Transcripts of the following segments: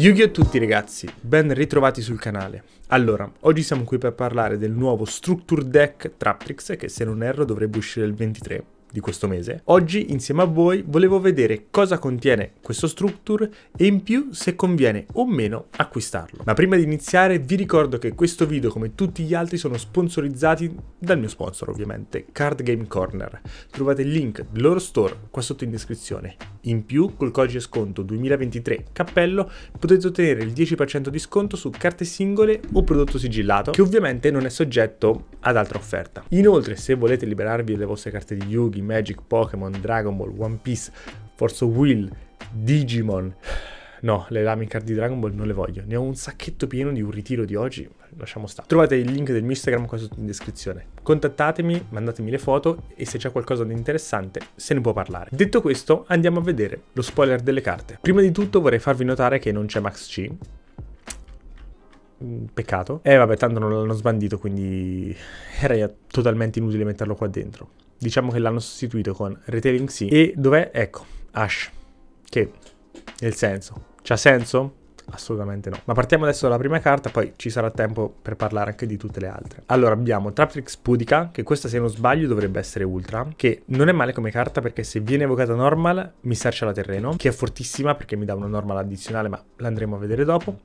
Yugi a tutti ragazzi, ben ritrovati sul canale. Allora, oggi siamo qui per parlare del nuovo Structure Deck Traptrix che se non erro dovrebbe uscire il 23 di questo mese. Oggi insieme a voi volevo vedere cosa contiene questo structure e in più se conviene o meno acquistarlo. Ma prima di iniziare vi ricordo che questo video come tutti gli altri sono sponsorizzati dal mio sponsor ovviamente, Card Game Corner. Trovate il link del loro store qua sotto in descrizione in più, col codice sconto 2023 cappello potete ottenere il 10% di sconto su carte singole o prodotto sigillato, che ovviamente non è soggetto ad altra offerta. Inoltre, se volete liberarvi delle vostre carte di Yugi, Magic, Pokémon, Dragon Ball, One Piece, Force of Will, Digimon, No, le lame in card di Dragon Ball non le voglio. Ne ho un sacchetto pieno di un ritiro di oggi. Lasciamo stare. Trovate il link del mio Instagram qua sotto in descrizione. Contattatemi, mandatemi le foto e se c'è qualcosa di interessante se ne può parlare. Detto questo, andiamo a vedere lo spoiler delle carte. Prima di tutto vorrei farvi notare che non c'è Max C. Mm, peccato. eh, vabbè, tanto non l'hanno sbandito, quindi era totalmente inutile metterlo qua dentro. Diciamo che l'hanno sostituito con Retailing C. E dov'è? Ecco, Ash. Che nel senso, c'ha senso? Assolutamente no. Ma partiamo adesso dalla prima carta, poi ci sarà tempo per parlare anche di tutte le altre. Allora abbiamo Traptrix Pudica, che questa se non sbaglio dovrebbe essere Ultra, che non è male come carta perché se viene evocata normal mi sarcela terreno, che è fortissima perché mi dà una normal addizionale, ma l'andremo a vedere dopo.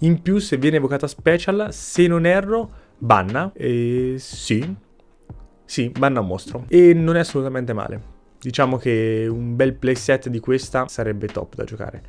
In più se viene evocata special, se non erro, banna. E sì, sì, banna un mostro. E non è assolutamente male. Diciamo che un bel playset di questa sarebbe top da giocare.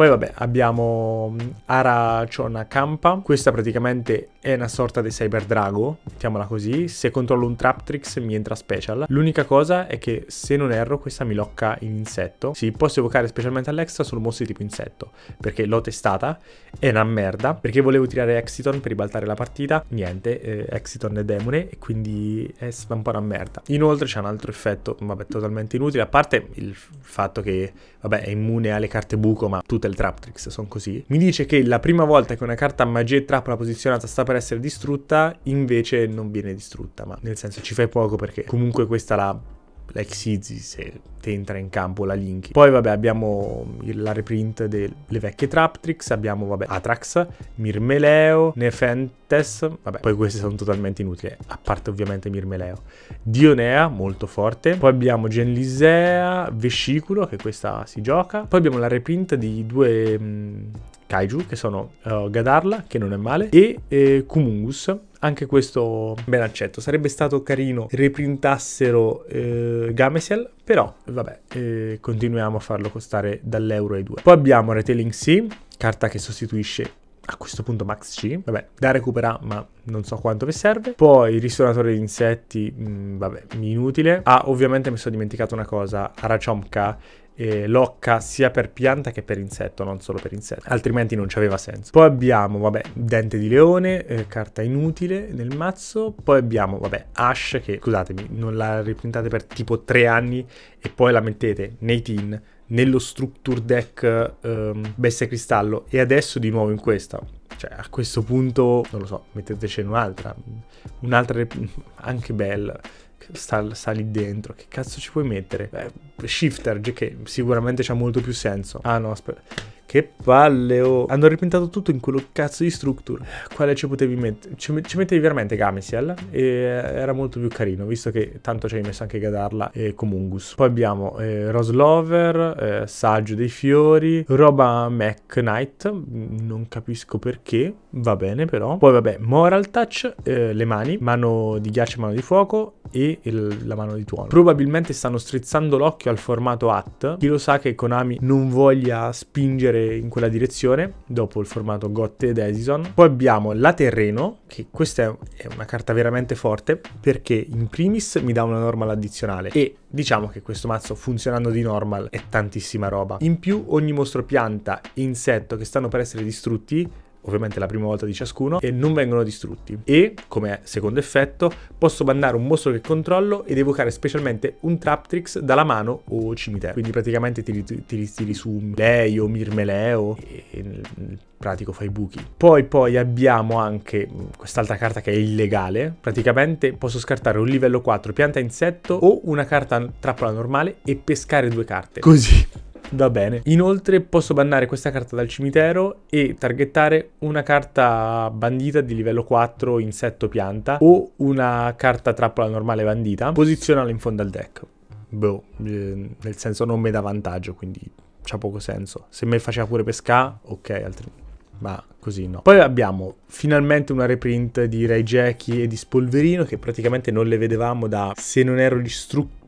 Poi vabbè abbiamo mm, Ara Kampa, questa praticamente è una sorta di Cyber Drago, mettiamola così, se controllo un Traptrix mi entra special. L'unica cosa è che se non erro questa mi locca in insetto, sì posso evocare specialmente all'extra solo mostri tipo insetto, perché l'ho testata, è una merda, perché volevo tirare Exiton per ribaltare la partita, niente, eh, Exiton è demone e quindi è stata un po' una merda. Inoltre c'è un altro effetto, vabbè totalmente inutile, a parte il fatto che vabbè è immune alle carte buco ma tutte le trap tricks sono così, mi dice che la prima volta che una carta magia e trappola posizionata sta per essere distrutta, invece non viene distrutta, ma nel senso ci fai poco perché comunque questa la l'ex Easy se te entra in campo la Link. Poi vabbè abbiamo la reprint delle vecchie Traptrix, abbiamo vabbè Atrax, Mirmeleo, Nefentes, vabbè poi queste sono totalmente inutili, a parte ovviamente Mirmeleo. Dionea, molto forte, poi abbiamo Genlisea, Vesciculo, che questa si gioca, poi abbiamo la reprint di due... Mh, mm, kaiju, che sono uh, Gadarla, che non è male, e eh, Kumungus. Anche questo ben accetto. Sarebbe stato carino reprintassero eh, Gamesiel, però vabbè, eh, continuiamo a farlo costare dall'euro ai due. Poi abbiamo Retailing Sea, carta che sostituisce a questo punto Max C, vabbè, da recupera, ma non so quanto vi serve. Poi il ristoratore di insetti, mh, mm, vabbè, inutile. Ah, ovviamente mi sono dimenticato una cosa, Arachomka eh, locca sia per pianta che per insetto, non solo per insetto, altrimenti non ci aveva senso. Poi abbiamo, vabbè, dente di leone, eh, carta inutile nel mazzo, poi abbiamo, vabbè, Ash che, scusatemi, non la riprintate per tipo tre anni e poi la mettete nei tin nello structure deck um, bestia cristallo e adesso di nuovo in questa. Cioè, a questo punto, non lo so, metteteci un'altra, un'altra anche bella. Sta, sta, lì dentro. Che cazzo ci puoi mettere? Beh, shifter, che sicuramente c'ha molto più senso. Ah no, aspetta. Che palle, oh. Hanno ripintato tutto in quello cazzo di structure. Quale ci potevi mettere? Ci, mettevi veramente Gamisiel. E eh, era molto più carino, visto che tanto ci hai messo anche Gadarla e Comungus. Poi abbiamo eh, Roslover, eh, Saggio dei Fiori, roba Mac Knight. Mm, non capisco perché, va bene però. Poi vabbè, Moral Touch, eh, le mani, mano di ghiaccio e mano di fuoco e il, la mano di tuono. Probabilmente stanno strizzando l'occhio al formato AT. Chi lo sa che Konami non voglia spingere andare in quella direzione dopo il formato Gotte ed Edison. Poi abbiamo la Terreno, che questa è una carta veramente forte perché in primis mi dà una normal addizionale e diciamo che questo mazzo funzionando di normal è tantissima roba. In più ogni mostro pianta e insetto che stanno per essere distrutti ovviamente la prima volta di ciascuno, e non vengono distrutti. E, come secondo effetto, posso bandare un mostro che controllo ed evocare specialmente un Traptrix dalla mano o cimitero. Quindi praticamente ti, tiri, tiri su lei o Mirmeleo e, e nel pratico fai buchi. Poi poi abbiamo anche mm, quest'altra carta che è illegale, praticamente posso scartare un livello 4 pianta insetto o una carta trappola normale e pescare due carte. Così Va bene. Inoltre posso bannare questa carta dal cimitero e targettare una carta bandita di livello 4 insetto pianta o una carta trappola normale bandita. Posizionala in fondo al deck. Boh, eh, nel senso non mi dà vantaggio, quindi c'ha poco senso. Se me faceva pure pescare, ok, altrimenti ma così no. Poi abbiamo finalmente una reprint di Ray Jackie e di Spolverino che praticamente non le vedevamo da, se non ero gli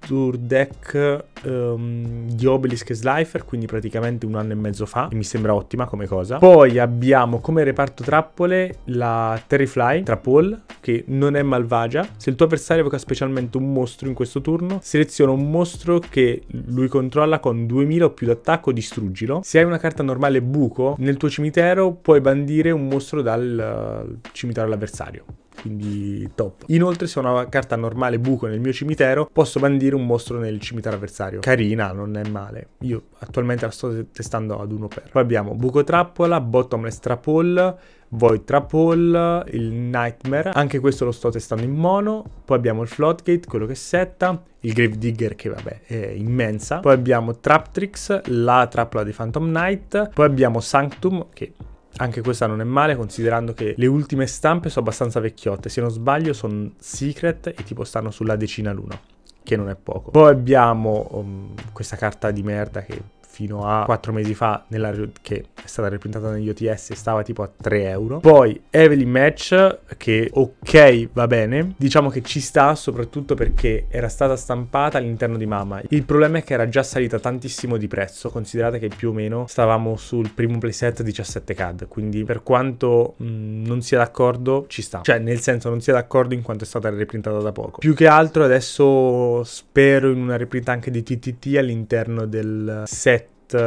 tour deck um, di Obelisk e Slifer, quindi praticamente un anno e mezzo fa, e mi sembra ottima come cosa. Poi abbiamo come reparto trappole la Terrifly, Trapol, che non è malvagia. Se il tuo avversario evoca specialmente un mostro in questo turno, seleziona un mostro che lui controlla con 2000 o più d'attacco, distruggilo. Se hai una carta normale buco, nel tuo cimitero puoi bandire un mostro dal eh, cimitero all'avversario quindi top. Inoltre se ho una carta normale buco nel mio cimitero posso bandire un mostro nel cimitero avversario. Carina, non è male. Io attualmente la sto testando ad uno per. Poi abbiamo buco trappola, bottomless trapole, Void Trapple, il Nightmare, anche questo lo sto testando in mono, poi abbiamo il Floodgate, quello che setta, il Grave Digger che vabbè è immensa, poi abbiamo Traptrix, la trappola di Phantom Knight, poi abbiamo Sanctum che anche questa non è male considerando che le ultime stampe sono abbastanza vecchiotte, se non sbaglio sono secret e tipo stanno sulla decina l'uno, che non è poco. Poi abbiamo um, questa carta di merda che fino a 4 mesi fa, nella, che è stata reprintata negli OTS, stava tipo a 3 euro. Poi Evelyn Match, che ok, va bene, diciamo che ci sta soprattutto perché era stata stampata all'interno di Mama. Il problema è che era già salita tantissimo di prezzo, considerate che più o meno stavamo sul primo playset 17 CAD, quindi per quanto mh, mm, non sia d'accordo ci sta, cioè nel senso non sia d'accordo in quanto è stata reprintata da poco. Più che altro adesso spero in una reprinta anche di TTT all'interno del set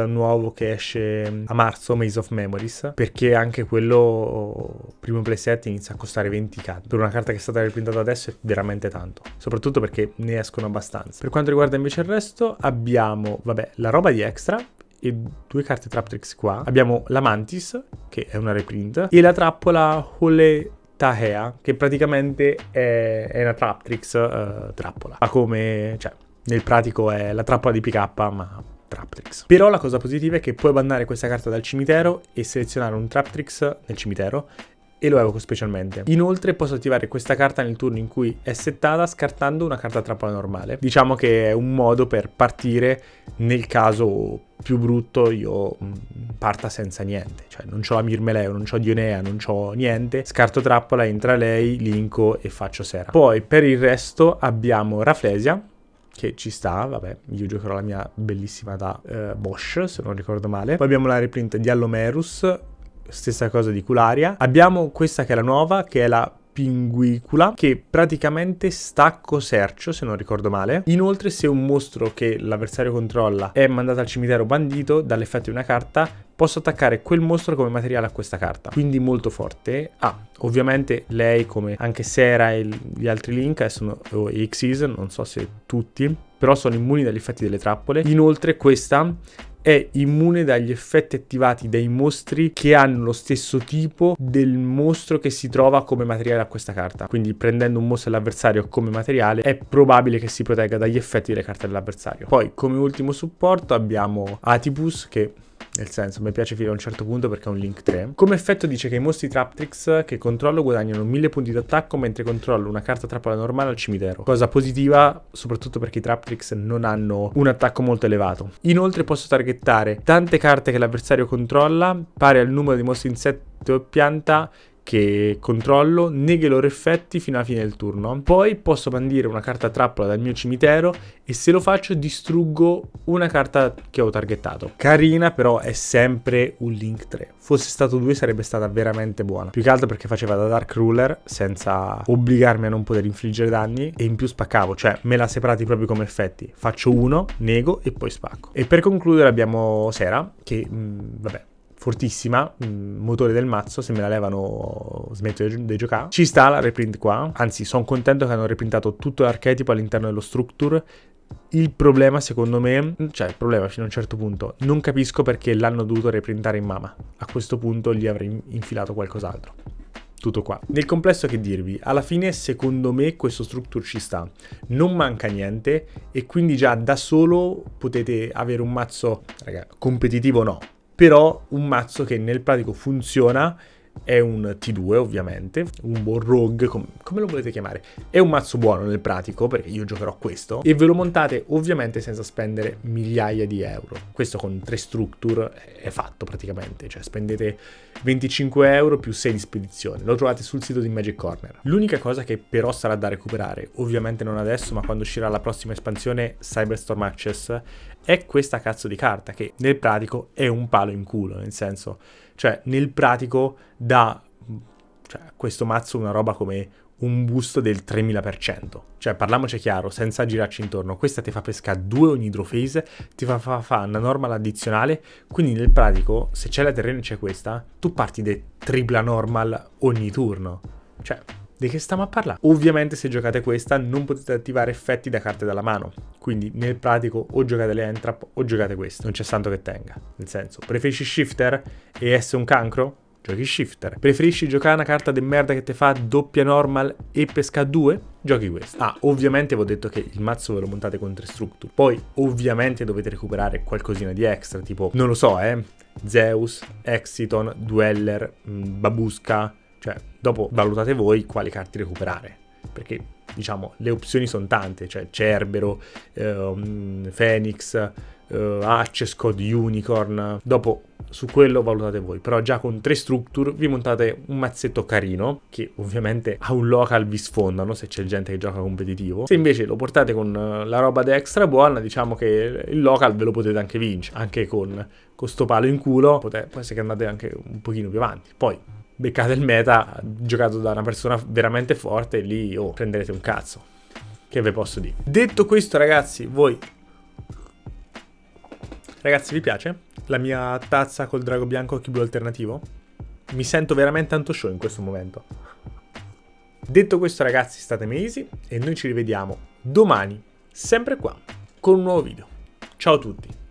nuovo che esce a marzo, Maze of Memories, perché anche quello primo playset inizia a costare 20k. Per una carta che è stata reprintata adesso è veramente tanto, soprattutto perché ne escono abbastanza. Per quanto riguarda invece il resto, abbiamo, vabbè, la roba di extra, e due carte Traptrix qua. Abbiamo la Mantis, che è una reprint, e la trappola Hole Tahea, che praticamente è, è una Traptrix uh, eh, trappola. Ma come, cioè, nel pratico è la trappola di PK, ma Traptrix. Però la cosa positiva è che puoi bandare questa carta dal cimitero e selezionare un Traptrix nel cimitero e lo evoco specialmente. Inoltre posso attivare questa carta nel turno in cui è settata scartando una carta trappola normale. Diciamo che è un modo per partire nel caso più brutto io mm, parta senza niente, cioè non ho la Mirmeleo, non ho Dionea, non ho niente, scarto trappola, entra lei, linko e faccio sera. Poi per il resto abbiamo Raflesia che ci sta, vabbè, io giocherò la mia bellissima da eh, Bosch, se non ricordo male. Poi abbiamo la reprint di Allomerus, stessa cosa di Cularia. Abbiamo questa che è la nuova, che è la pinguicula che praticamente stacco sercio se non ricordo male inoltre se un mostro che l'avversario controlla è mandato al cimitero bandito dall'effetto di una carta posso attaccare quel mostro come materiale a questa carta, quindi molto forte. Ah, ovviamente lei come anche Sera e gli altri Link, sono o oh, Xyz, non so se tutti, però sono immuni dagli effetti delle trappole. Inoltre questa è immune dagli effetti attivati dai mostri che hanno lo stesso tipo del mostro che si trova come materiale a questa carta. Quindi prendendo un mostro dell'avversario come materiale è probabile che si protegga dagli effetti delle carte dell'avversario. Poi come ultimo supporto abbiamo Atipus che nel senso, mi piace fino a un certo punto perché è un link 3. Come effetto dice che i mostri Traptrix che controllo guadagnano 1000 punti d'attacco mentre controllo una carta trappola normale al cimitero. Cosa positiva, soprattutto perché i Traptrix non hanno un attacco molto elevato. Inoltre posso targettare tante carte che l'avversario controlla, pari al numero di mostri insetto e pianta che controllo, nega i loro effetti fino alla fine del turno. Poi posso bandire una carta trappola dal mio cimitero e se lo faccio distruggo una carta che ho targettato. Carina però è sempre un Link 3. Fosse stato 2 sarebbe stata veramente buona. Più che altro perché faceva da Dark Ruler senza obbligarmi a non poter infliggere danni e in più spaccavo, cioè me l'ha separati proprio come effetti. Faccio uno, nego e poi spacco. E per concludere abbiamo Sera che mh, mm, vabbè fortissima, mm, motore del mazzo, se me la levano smetto di, di giocare. Ci sta la reprint qua, anzi sono contento che hanno reprintato tutto l'archetipo all'interno dello structure il problema, secondo me, mm, cioè il problema fino a un certo punto, non capisco perché l'hanno dovuto reprintare in mama. A questo punto gli avrei infilato qualcos'altro. Tutto qua. Nel complesso che dirvi, alla fine secondo me questo structure ci sta, non manca niente e quindi già da solo potete avere un mazzo, raga, competitivo no, però un mazzo che nel pratico funziona è un T2 ovviamente, un buon rogue, com come lo volete chiamare. È un mazzo buono nel pratico, perché io giocherò questo, e ve lo montate ovviamente senza spendere migliaia di euro. Questo con tre structure è fatto praticamente, cioè spendete 25 euro più 6 di spedizione. Lo trovate sul sito di Magic Corner. L'unica cosa che però sarà da recuperare, ovviamente non adesso, ma quando uscirà la prossima espansione Cyberstorm Access, è questa cazzo di carta, che nel pratico è un palo in culo, nel senso cioè, nel pratico dà cioè, questo mazzo una roba come un boost del 3000%. Cioè, parliamoci chiaro, senza girarci intorno, questa ti fa pescare due ogni draw phase, ti fa, fa, fa una normal addizionale, quindi nel pratico, se c'è la terreno e c'è questa, tu parti da tripla normal ogni turno. Cioè, di che stiamo a parlare? Ovviamente se giocate questa non potete attivare effetti da carte dalla mano, quindi nel pratico o giocate le entrap o giocate questo, non c'è santo che tenga. Nel senso, preferisci shifter e essere un cancro? Giochi shifter. Preferisci giocare una carta de merda che ti fa doppia normal e pesca due? Giochi questa. Ah, ovviamente vi ho detto che il mazzo ve lo montate con 3 structure. Poi ovviamente dovete recuperare qualcosina di extra, tipo, non lo so, eh, Zeus, Exiton, Dweller, mm, Babusca... Cioè, dopo valutate voi quali carte recuperare, perché diciamo le opzioni sono tante, cioè Cerbero, ehm, Phoenix, eh, Access Code Unicorn. Dopo su quello valutate voi, però già con tre structure vi montate un mazzetto carino che ovviamente a un local vi sfondano se c'è gente che gioca competitivo. Se invece lo portate con eh, la roba da extra buona, diciamo che il local ve lo potete anche vincere, anche con questo palo in culo, potete, può essere che andate anche un pochino più avanti. Poi beccate il meta giocato da una persona veramente forte, lì oh, prenderete un cazzo. Che ve posso dire. Detto questo, ragazzi, voi... Ragazzi, vi piace la mia tazza col drago bianco occhi blu alternativo? Mi sento veramente tanto show in questo momento. Detto questo, ragazzi, state easy e noi ci rivediamo domani, sempre qua, con un nuovo video. Ciao a tutti!